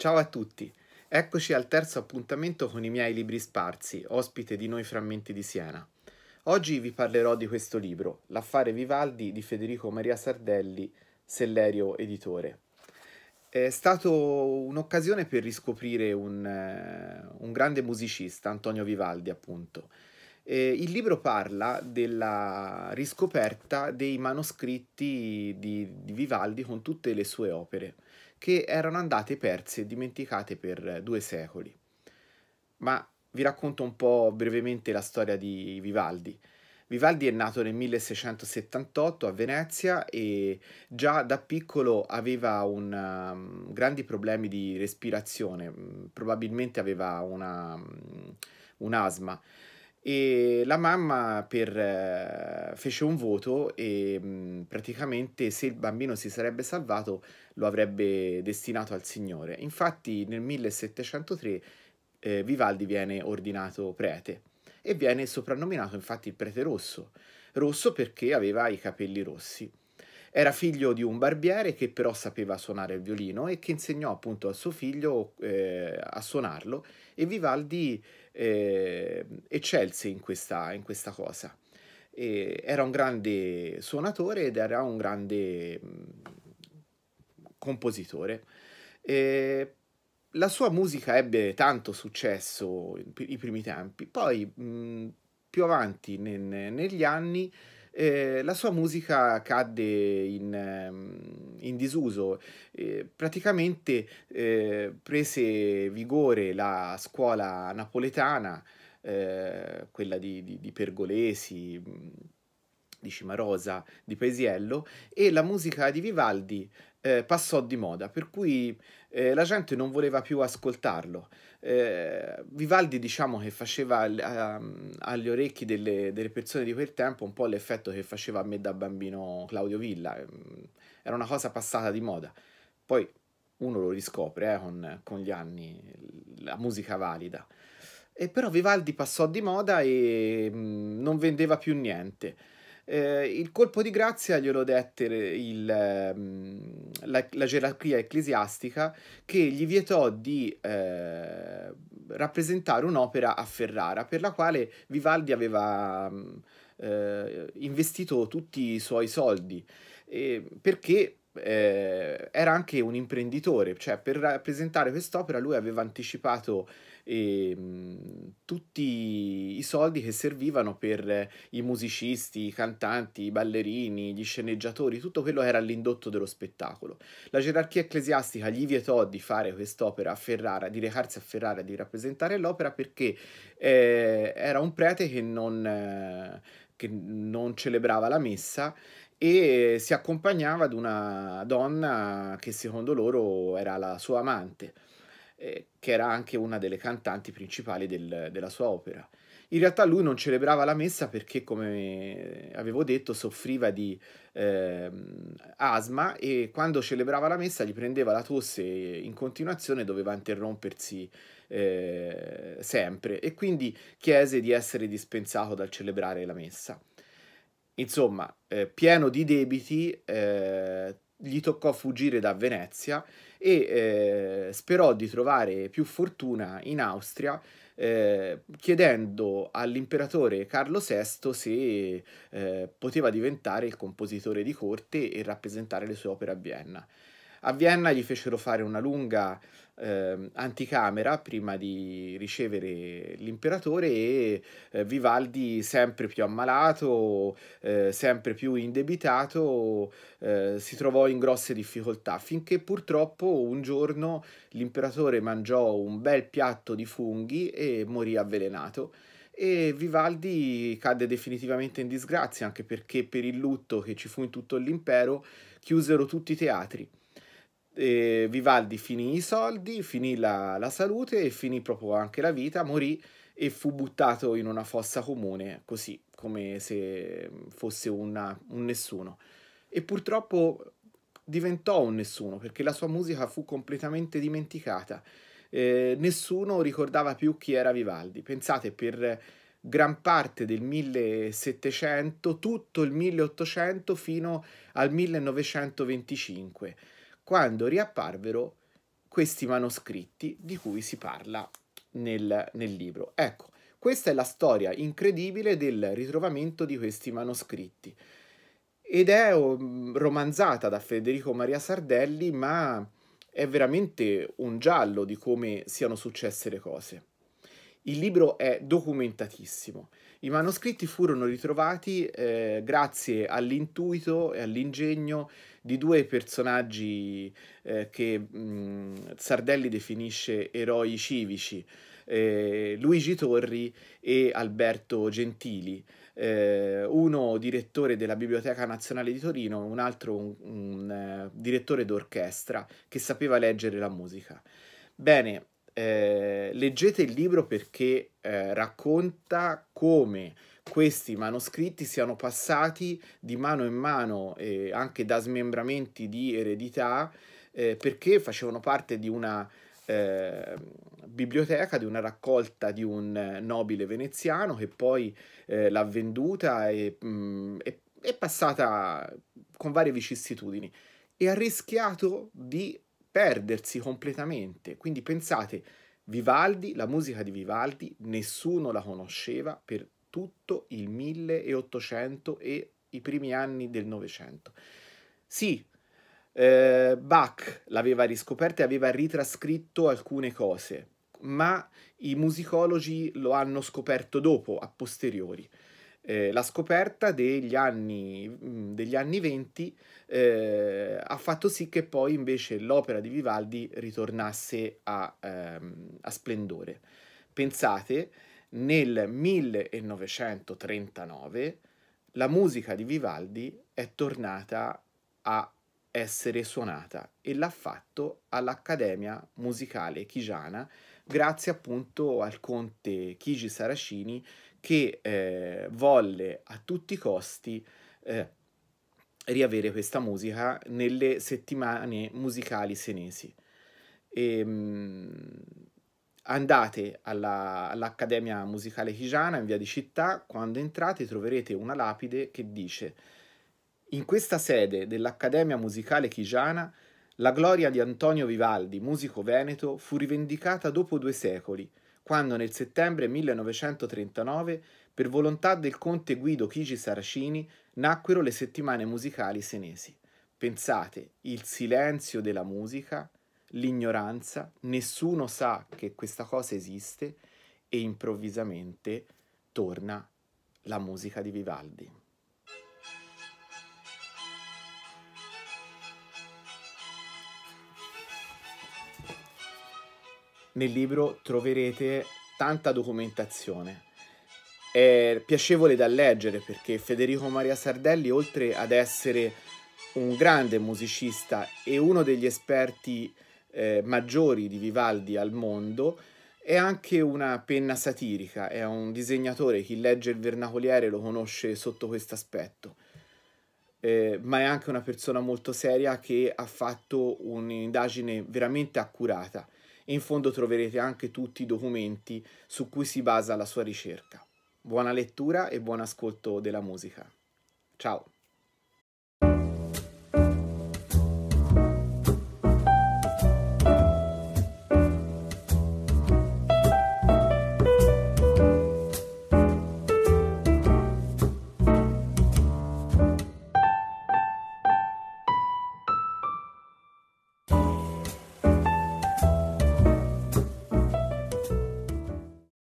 Ciao a tutti! Eccoci al terzo appuntamento con i miei libri sparsi, ospite di Noi Frammenti di Siena. Oggi vi parlerò di questo libro, L'affare Vivaldi di Federico Maria Sardelli, Sellerio Editore. È stata un'occasione per riscoprire un, eh, un, grande musicista, Antonio Vivaldi appunto. E il libro parla della riscoperta dei manoscritti di, di Vivaldi con tutte le sue opere che erano andate perse e dimenticate per due secoli. Ma vi racconto un po' brevemente la storia di Vivaldi. Vivaldi è nato nel 1678 a Venezia e già da piccolo aveva un, um, grandi problemi di respirazione, probabilmente aveva un'asma. Um, un e la mamma per, eh, fece un voto e mh, mm, praticamente se il bambino si sarebbe salvato lo avrebbe destinato al Signore. Infatti nel 1703 eh, Vivaldi viene ordinato prete e viene soprannominato infatti il prete rosso, rosso perché aveva i capelli rossi. Era figlio di un barbiere che però sapeva suonare il violino e che insegnò appunto a suo figlio eh, a suonarlo e Vivaldi eh, eccelse in questa, in questa cosa. E era un grande suonatore ed era un grande mm, compositore. E la sua musica ebbe tanto successo i primi tempi, poi mh, mm, più avanti nel, negli anni eh, la sua musica cadde in, ehm, in disuso, eh, praticamente eh, prese vigore la scuola napoletana, eh, quella di, di, di Pergolesi, di Cimarosa, di Paesiello, e la musica di Vivaldi eh, passò di moda, per cui eh, la gente non voleva più ascoltarlo. Eh, Vivaldi diciamo che faceva a, ehm, agli orecchi delle, delle, persone di quel tempo un po' l'effetto che faceva a me da bambino Claudio Villa, ehm, era una cosa passata di moda. Poi uno lo riscopre eh, con, con, gli anni, la musica valida. E però Vivaldi passò di moda e mh, mm, non vendeva più niente. Eh, il colpo di grazia glielo dette il, ehm, la, la, gerarchia ecclesiastica che gli vietò di eh, rappresentare un'opera a Ferrara per la quale Vivaldi aveva mm, eh, investito tutti i suoi soldi perché eh, era anche un imprenditore, cioè per rappresentare quest'opera lui aveva anticipato e, ehm, mh, tutti i soldi che servivano per i musicisti, i cantanti, i ballerini, gli sceneggiatori, tutto quello era l'indotto dello spettacolo. La gerarchia ecclesiastica gli vietò di fare quest'opera a Ferrara, di recarsi a Ferrara, di rappresentare l'opera perché eh, era un prete che non, eh, che non celebrava la messa e si accompagnava ad una donna che secondo loro era la sua amante. Eh, che era anche una delle cantanti principali del, della sua opera. In realtà lui non celebrava la messa perché, come eh, avevo detto, soffriva di eh, asma e quando celebrava la messa gli prendeva la tosse in continuazione, doveva interrompersi eh, sempre e quindi chiese di essere dispensato dal celebrare la messa. Insomma, eh, pieno di debiti, eh, gli toccò fuggire da Venezia e eh, sperò di trovare più fortuna in Austria eh, chiedendo all'imperatore Carlo VI se eh, poteva diventare il compositore di corte e rappresentare le sue opere a Vienna. A Vienna gli fecero fare una lunga eh, anticamera prima di ricevere l'imperatore e eh, Vivaldi sempre più ammalato, eh, sempre più indebitato, eh, si trovò in grosse difficoltà finché purtroppo un giorno l'imperatore mangiò un bel piatto di funghi e morì avvelenato e Vivaldi cadde definitivamente in disgrazia anche perché per il lutto che ci fu in tutto l'impero chiusero tutti i teatri eh, Vivaldi finì i soldi, finì la, la salute e finì proprio anche la vita, morì e fu buttato in una fossa comune, così come se mm, fosse una, un nessuno. E purtroppo diventò un nessuno perché la sua musica fu completamente dimenticata. Eh, nessuno ricordava più chi era Vivaldi. Pensate, per gran parte del 1700, tutto il 1800 fino al 1925 quando riapparvero questi manoscritti di cui si parla nel, nel libro. Ecco, questa è la storia incredibile del ritrovamento di questi manoscritti ed è oh, mm, romanzata da Federico Maria Sardelli, ma è veramente un giallo di come siano successe le cose. Il libro è documentatissimo. I manoscritti furono ritrovati eh, grazie all'intuito e all'ingegno di due personaggi eh, che mh, Sardelli definisce eroi civici, eh, Luigi Torri e Alberto Gentili, eh, uno direttore della Biblioteca Nazionale di Torino, un altro un, un, un, eh, direttore d'orchestra che sapeva leggere la musica. Bene, eh, leggete il libro perché eh, racconta come questi manoscritti siano passati di mano in mano eh, anche da smembramenti di eredità eh, perché facevano parte di una eh, biblioteca, di una raccolta di un nobile veneziano che poi l'ha venduta e mh, mm, è, è passata con varie vicissitudini e ha rischiato di perdersi completamente. Quindi pensate, Vivaldi, la musica di Vivaldi, nessuno la conosceva per tutto il 1800 e i primi anni del Novecento. Sì, eh, Bach l'aveva riscoperta e aveva ritrascritto alcune cose, ma i musicologi lo hanno scoperto dopo, a posteriori eh, la scoperta degli anni, mm, degli anni 20 eh, ha fatto sì che poi invece l'opera di Vivaldi ritornasse a, ehm, a splendore. Pensate, nel 1939 la musica di Vivaldi è tornata a essere suonata e l'ha fatto all'Accademia Musicale Chigiana grazie appunto al conte Chigi Saracini che eh, volle a tutti i costi eh, riavere questa musica nelle settimane musicali senesi. E, ehm, mh, andate alla, all'Accademia Musicale Chigiana in via di città, quando entrate troverete una lapide che dice in questa sede dell'Accademia Musicale Chigiana la gloria di Antonio Vivaldi, musico veneto, fu rivendicata dopo due secoli quando nel settembre 1939, per volontà del conte Guido Chigi Saracini, nacquero le settimane musicali senesi. Pensate, il silenzio della musica, l'ignoranza, nessuno sa che questa cosa esiste e improvvisamente torna la musica di Vivaldi. nel libro troverete tanta documentazione. È piacevole da leggere perché Federico Maria Sardelli, oltre ad essere un grande musicista e uno degli esperti eh, maggiori di Vivaldi al mondo, è anche una penna satirica, è un disegnatore, chi legge il vernacoliere lo conosce sotto questo aspetto, eh, ma è anche una persona molto seria che ha fatto un'indagine veramente accurata e in fondo troverete anche tutti i documenti su cui si basa la sua ricerca. Buona lettura e buon ascolto della musica. Ciao!